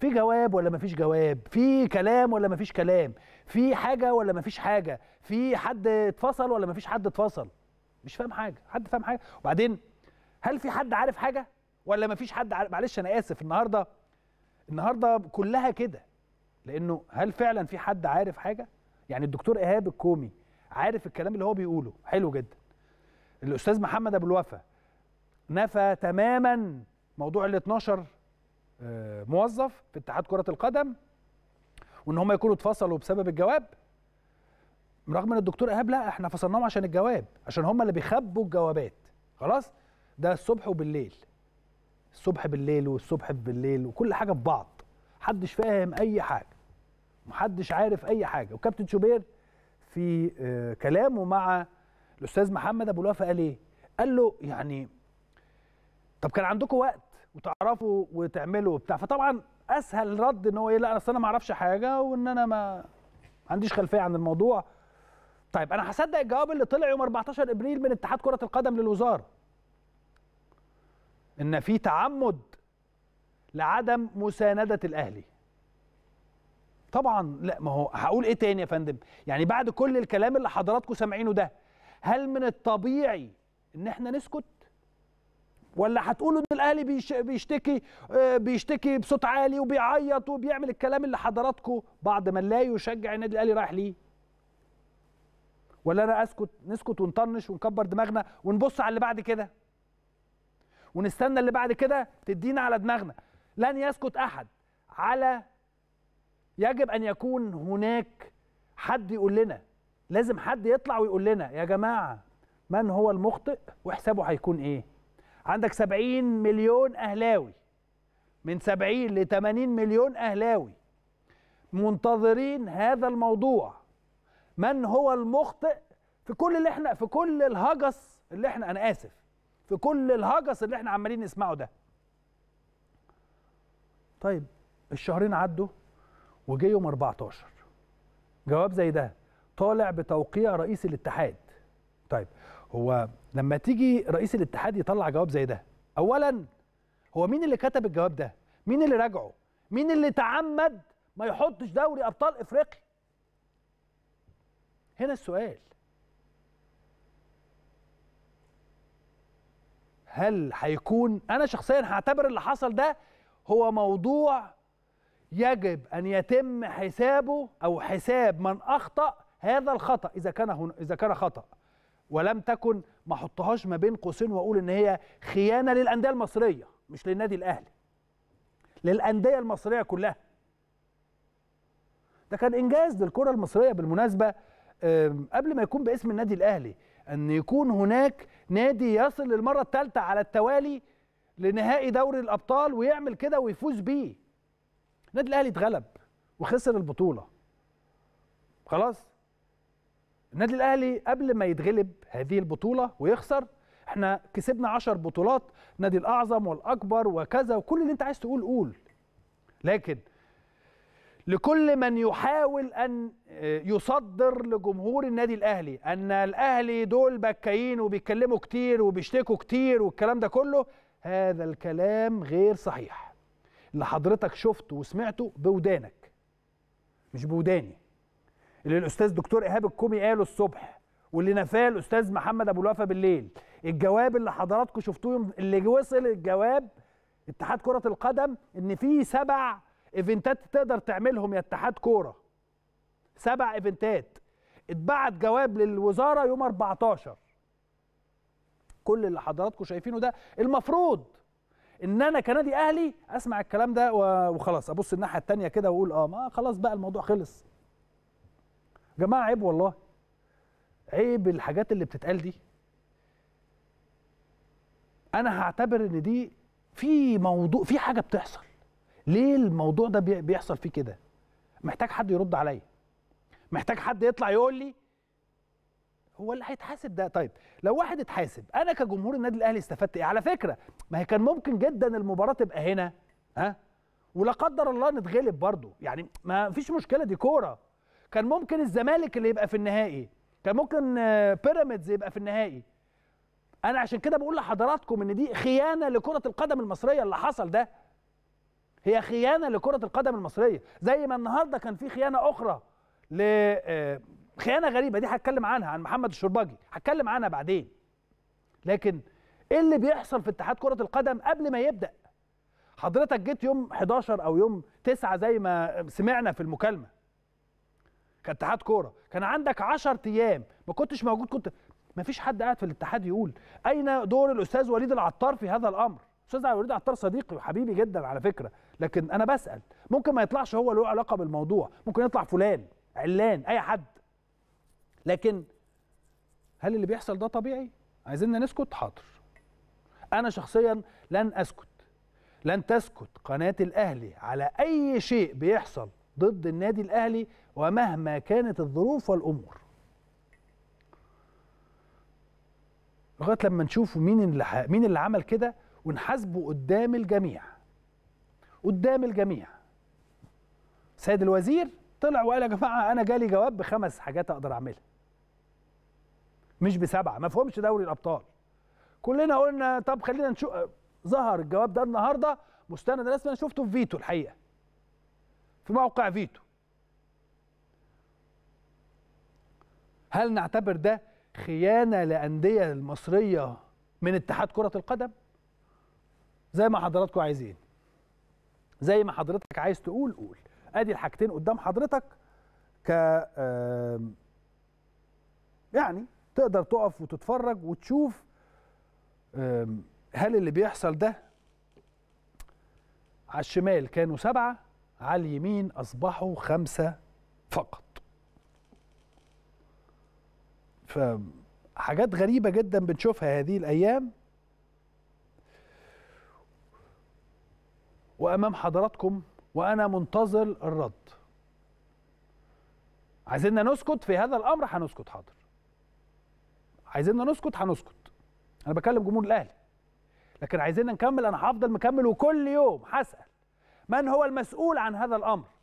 في جواب ولا مفيش جواب في كلام ولا مفيش كلام في حاجه ولا مفيش حاجه في حد اتفصل ولا مفيش حد اتفصل مش فاهم حاجه حد فاهم حاجه وبعدين هل في حد عارف حاجه ولا مفيش حد عارف معلش انا اسف النهارده النهارده كلها كده لانه هل فعلا في حد عارف حاجه يعني الدكتور ايهاب الكومي عارف الكلام اللي هو بيقوله حلو جدا الاستاذ محمد ابو الوفا نفى تماما موضوع ال 12 آه، موظف في اتحاد كره القدم وان هم يكونوا اتفصلوا بسبب الجواب رغم ان الدكتور ايهاب لا احنا فصلناهم عشان الجواب عشان هم اللي بيخبوا الجوابات خلاص ده الصبح وبالليل الصبح بالليل والصبح بالليل وكل حاجه في بعض محدش فاهم اي حاجه محدش عارف اي حاجه وكابتن شوبير في آه، كلامه مع الاستاذ محمد ابو الوفا قال ايه قال له يعني طب كان عندكم وقت وتعرفوا وتعملوا وبتاع فطبعا اسهل رد ان هو ايه لا اصل انا ما اعرفش حاجه وان انا ما عنديش خلفيه عن الموضوع طيب انا هصدق الجواب اللي طلع يوم 14 ابريل من اتحاد كره القدم للوزاره ان في تعمد لعدم مسانده الاهلي طبعا لا ما هو هقول ايه تاني يا فندم يعني بعد كل الكلام اللي حضراتكم سامعينه ده هل من الطبيعي ان احنا نسكت ولا هتقولوا ان الاهلي بيشتكي آه، بيشتكي بصوت عالي وبيعيط وبيعمل الكلام اللي حضراتكم بعض من لا يشجع النادي الاهلي رايح ليه ولا انا اسكت نسكت ونطنش ونكبر دماغنا ونبص على اللي بعد كده ونستنى اللي بعد كده تدينا على دماغنا لن يسكت احد على يجب ان يكون هناك حد يقول لنا لازم حد يطلع ويقول لنا يا جماعه من هو المخطئ وحسابه هيكون ايه عندك 70 مليون اهلاوي من 70 ل 80 مليون اهلاوي منتظرين هذا الموضوع من هو المخطئ في كل اللي احنا في كل الهجس اللي احنا انا اسف في كل الهجس اللي احنا عمالين نسمعه ده طيب الشهرين عدوا وجه يوم 14 جواب زي ده طالع بتوقيع رئيس الاتحاد طيب هو لما تيجي رئيس الاتحاد يطلع جواب زي ده اولا هو مين اللي كتب الجواب ده مين اللي راجعه مين اللي تعمد ما يحطش دوري ابطال افريقيا هنا السؤال هل هيكون انا شخصيا هعتبر اللي حصل ده هو موضوع يجب ان يتم حسابه او حساب من اخطا هذا الخطا اذا كان هنا اذا كان خطا ولم تكن ما احطهاش ما بين قوسين واقول ان هي خيانه للانديه المصريه مش للنادي الاهلي للانديه المصريه كلها ده كان انجاز للكره المصريه بالمناسبه قبل ما يكون باسم النادي الاهلي ان يكون هناك نادي يصل للمره الثالثه على التوالي لنهائي دوري الابطال ويعمل كده ويفوز بيه النادي الاهلي اتغلب وخسر البطوله خلاص النادي الاهلي قبل ما يتغلب هذه البطوله ويخسر احنا كسبنا 10 بطولات نادي الاعظم والاكبر وكذا وكل اللي انت عايز تقول قول لكن لكل من يحاول ان آه، يصدر لجمهور النادي الاهلي ان الاهلي دول بكايين وبيتكلموا كتير وبيشتكوا كتير والكلام ده كله هذا الكلام غير صحيح اللي حضرتك شفته وسمعته بودانك مش بوداني اللي الاستاذ دكتور ايهاب الكومي قاله الصبح واللي نفاه الاستاذ محمد ابو الوفا بالليل الجواب اللي حضراتكم شفتوه اللي وصل الجواب اتحاد كره القدم ان في سبع ايفنتات تقدر تعملهم يا اتحاد كوره سبع ايفنتات اتبعت جواب للوزاره يوم 14 كل اللي حضراتكم شايفينه ده المفروض ان انا كنادي اهلي اسمع الكلام ده وخلاص ابص الناحيه الثانيه كده واقول اه ما خلاص بقى الموضوع خلص يا جماعه عيب والله عيب الحاجات اللي بتتقال دي انا هعتبر ان دي في موضوع في حاجه بتحصل ليه الموضوع ده بيحصل فيه كده محتاج حد يرد عليا محتاج حد يطلع يقول لي هو اللي هيتحاسب ده طيب لو واحد اتحاسب انا كجمهور النادي الاهلي استفدت ايه على فكره ما هي كان ممكن جدا المباراه تبقى هنا ها ولا قدر الله نتغلب برضه يعني ما فيش مشكله دي كوره كان ممكن الزمالك اللي يبقى في النهائي كان ممكن آه، بيراميدز يبقى في النهائي انا عشان كده بقول لحضراتكم ان دي خيانه لكره القدم المصريه اللي حصل ده هي خيانه لكره القدم المصريه زي ما النهارده كان في خيانه اخرى ل آه، خيانه غريبه دي هتكلم عنها عن محمد الشربجي هتكلم عنها بعدين لكن ايه اللي بيحصل في اتحاد كره القدم قبل ما يبدا حضرتك جيت يوم 11 او يوم 9 زي ما سمعنا في المكالمه كاتحاد كوره كان عندك 10 ايام ما كنتش موجود كنت ما فيش حد قاعد في الاتحاد يقول اين دور الاستاذ وليد العطار في هذا الامر استاذ وليد العطار صديقي وحبيبي جدا على فكره لكن انا بسال ممكن ما يطلعش هو له علاقه بالموضوع ممكن يطلع فلان علان اي حد لكن هل اللي بيحصل ده طبيعي عايزيننا نسكت حاضر انا شخصيا لن اسكت لن تسكت قناه الاهلي على اي شيء بيحصل ضد النادي الاهلي ومهما كانت الظروف والامور لغايه لما نشوف مين اللي مين اللي عمل كده ونحاسبه قدام الجميع قدام الجميع سيد الوزير طلع وقال يا جماعه انا جالي جواب بخمس حاجات اقدر اعملها مش بسبعه ما فهمش دوري الابطال كلنا قلنا طب خلينا نشوف ظهر الجواب ده النهارده مستند رسمي انا شفته في فيتو الحقيقه في موقع فيتو هل نعتبر ده خيانه للانديه المصريه من اتحاد كره القدم زي ما حضراتكم عايزين زي ما حضرتك عايز تقول قول ادي الحاجتين قدام حضرتك ك يعني تقدر تقف وتتفرج وتشوف هل اللي بيحصل ده على الشمال كانوا سبعه على اليمين أصبحوا خمسة فقط فحاجات غريبة جدا بنشوفها هذه الأيام وأمام حضراتكم وأنا منتظر الرد عايزيننا نسكت في هذا الأمر هنسكت حاضر عايزيننا نسكت هنسكت أنا بكلم جمهور الأهلي لكن عايزيننا نكمل أنا هفضل مكمل وكل يوم هسأل من هو المسؤول عن هذا الأمر